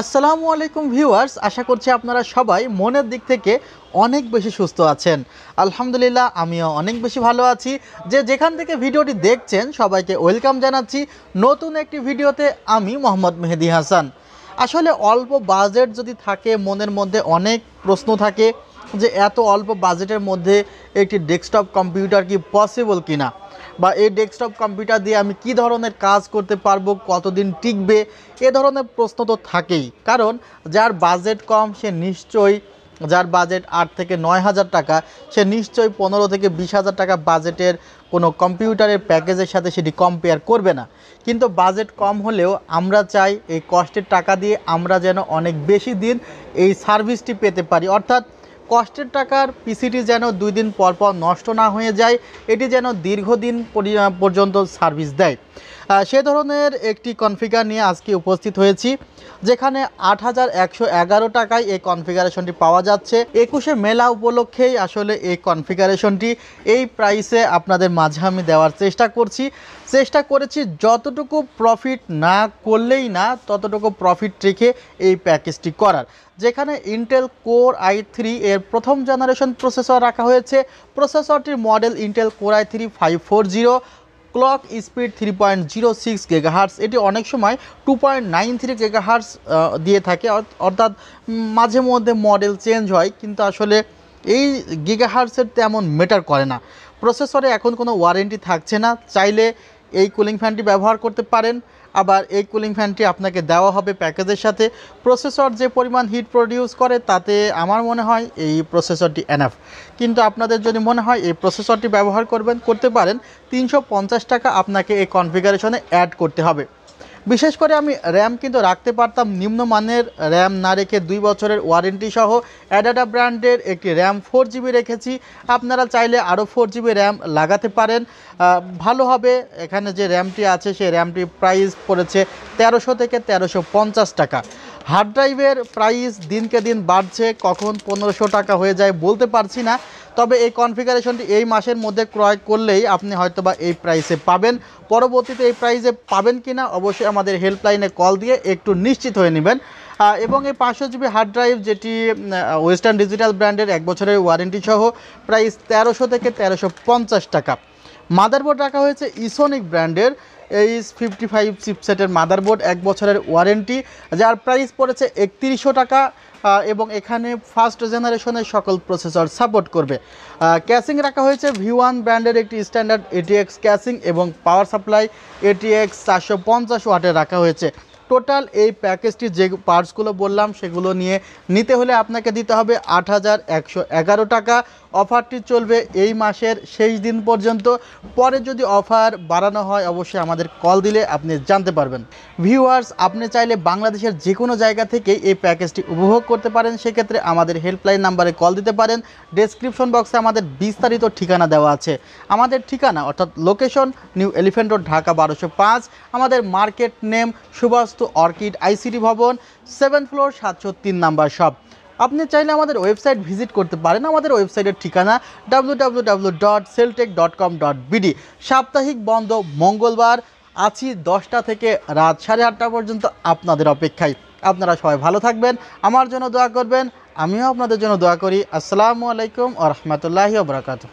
আসসালামু আলাইকুম ভিউয়ার্স আশা করছি আপনারা সবাই মনের দিক থেকে অনেক বেশি সুস্থ আছেন আলহামদুলিল্লাহ আমিও অনেক বেশি ভালো আছি যে যেখান থেকে ভিডিওটি দেখছেন সবাইকে ওয়েলকাম জানাচ্ছি নতুন একটি ভিডিওতে আমি মোহাম্মদ মেহেদি হাসান আসলে অল্প বাজেট যদি থাকে মনের মধ্যে অনেক প্রশ্ন থাকে যে এত অল্প বাজেটের মধ্যে একটি ডেস্কটপ কম্পিউটার কি পসিবল কিনা বা এই ডেস্কটপ কম্পিউটার দিয়ে আমি কি ধরনের কাজ করতে পারবো কতদিন টিকবে এ ধরনের প্রশ্ন তো থাকেই কারণ যার বাজেট কম সে নিশ্চয়ই যার বাজেট আট থেকে নয় হাজার টাকা সে নিশ্চয়ই পনেরো থেকে বিশ হাজার টাকা বাজেটের কোনো কম্পিউটারের প্যাকেজের সাথে সেটি কম্পেয়ার করবে না কিন্তু বাজেট কম হলেও আমরা চাই এই কষ্টের টাকা দিয়ে আমরা যেন অনেক বেশি দিন এই সার্ভিসটি পেতে পারি অর্থাৎ কষ্টের টাকার পিসিটি যেন দুই দিন পরপর নষ্ট না হয়ে যায় এটি যেন দীর্ঘদিন পর্যন্ত সার্ভিস দেয় সে ধরনের একটি কনফিগার নিয়ে আজকে উপস্থিত হয়েছি যেখানে আট হাজার একশো এগারো টাকায় এই কনফিগারেশনটি পাওয়া যাচ্ছে একুশে মেলা উপলক্ষেই আসলে এই কনফিগারেশনটি এই প্রাইসে আপনাদের মাঝে আমি দেওয়ার চেষ্টা করছি চেষ্টা করেছি যতটুকু প্রফিট না করলেই না ততটুকু প্রফিট রেখে এই প্যাকেজটি করার যেখানে ইন্টেল কোর আই থ্রি এর প্রথম জেনারেশন প্রসেসর রাখা হয়েছে প্রসেসরটির model Intel core i three five four zero clock speed three point zero six gigahertz এটি অনেক সময় two point nine three gigahertz দিয়ে থাকে অর্থাৎ মাঝে মধ্যে মডেল চেঞ্জ হয় কিন্তু আসলে এই গিগাহার্সের তেমন মেটার করে না প্রসেসরে এখন কোনো ওয়ারেন্টি থাকছে না চাইলে এই কুলিং ফ্যানটি ব্যবহার করতে পারেন আবার এই কুলিং ফ্যানটি আপনাকে দেওয়া হবে প্যাকেজের সাথে প্রসেসর যে পরিমাণ হিট প্রডিউস করে তাতে আমার মনে হয় এই প্রসেসরটি এনাফ কিন্তু আপনাদের যদি মনে হয় এই প্রসেসরটি ব্যবহার করবেন করতে পারেন তিনশো টাকা আপনাকে এই কনফিগারেশনে অ্যাড করতে হবে বিশেষ করে আমি র্যাম কিন্তু রাখতে পারতাম নিম্নমানের র্যাম না রেখে দুই বছরের ওয়ারেন্টি সহ অ্যাডাটা ব্র্যান্ডের একটি র্যাম ফোর জিবি রেখেছি আপনারা চাইলে আরও ফোর জিবি র্যাম লাগাতে পারেন ভালো হবে এখানে যে র্যামটি আছে সেই র্যামটির প্রাইস পড়েছে তেরোশো থেকে তেরোশো টাকা হার্ড ড্রাইভের প্রাইস দিনকে দিন বাড়ছে কখন পনেরোশো টাকা হয়ে যায় বলতে পারছি না তবে এই কনফিগারেশনটি এই মাসের মধ্যে ক্রয় করলেই আপনি হয়তো বা এই প্রাইসে পাবেন পরবর্তীতে এই প্রাইসে পাবেন কি না অবশ্যই আমাদের হেল্পলাইনে কল দিয়ে একটু নিশ্চিত হয়ে নেবেন এবং এই পাঁচশো জিবি হার্ড ড্রাইভ যেটি ওয়েস্টার্ন ডিজিটাল ব্র্যান্ডের এক বছরের ওয়ারেন্টি সহ প্রাইস তেরোশো থেকে তেরোশো টাকা মাদারবোর্ড রাখা হয়েছে ইসোনিক ব্র্যান্ডের এইচ ফিফটি ফাইভ চিপসেটের মাদারবোর্ড এক বছরের ওয়ারেন্টি যার প্রাইস পড়েছে একত্রিশশো টাকা এবং এখানে ফার্স্ট জেনারেশনের সকল প্রসেসর সাপোর্ট করবে ক্যাসিং রাখা হয়েছে ভি ওয়ান ব্র্যান্ডের একটি স্ট্যান্ডার্ড এটিএক্স ক্যাসিং এবং পাওয়ার সাপ্লাই এটিএক্স চারশো পঞ্চাশ ওয়াটে রাখা হয়েছে টোটাল এই প্যাকেজটি যে পার্টসগুলো বললাম সেগুলো নিয়ে নিতে হলে আপনাকে দিতে হবে আট টাকা অফারটি চলবে এই মাসের শেষ দিন পর্যন্ত পরে যদি অফার বাড়ানো হয় অবশ্যই আমাদের কল দিলে আপনি জানতে পারবেন ভিউয়ার্স আপনি চাইলে বাংলাদেশের যে কোনো জায়গা থেকে এই প্যাকেজটি উপভোগ করতে পারেন সেক্ষেত্রে আমাদের হেল্পলাইন নাম্বারে কল দিতে পারেন ডেসক্রিপশন বক্সে আমাদের বিস্তারিত ঠিকানা দেওয়া আছে আমাদের ঠিকানা অর্থাৎ location New Elephant Road Dhaka বারোশো পাঁচ আমাদের market name Subastu Orchid ICT ভবন সেভেন ফ্লোর সাতশো তিন নাম্বার শপ আপনি চাইলে আমাদের ওয়েবসাইট ভিজিট করতে পারেন আমাদের ওয়েবসাইটের ঠিকানা www.celltech.com.bd সাপ্তাহিক বন্ধ মঙ্গলবার আছি দশটা থেকে রাত সাড়ে আটটা পর্যন্ত আপনাদের অপেক্ষায় আপনারা সবাই ভালো থাকবেন আমার জন্য দোয়া করবেন আমিও আপনাদের জন্য দোয়া করি আসসালামু আলাইকুম আ রহমতুল্লাহি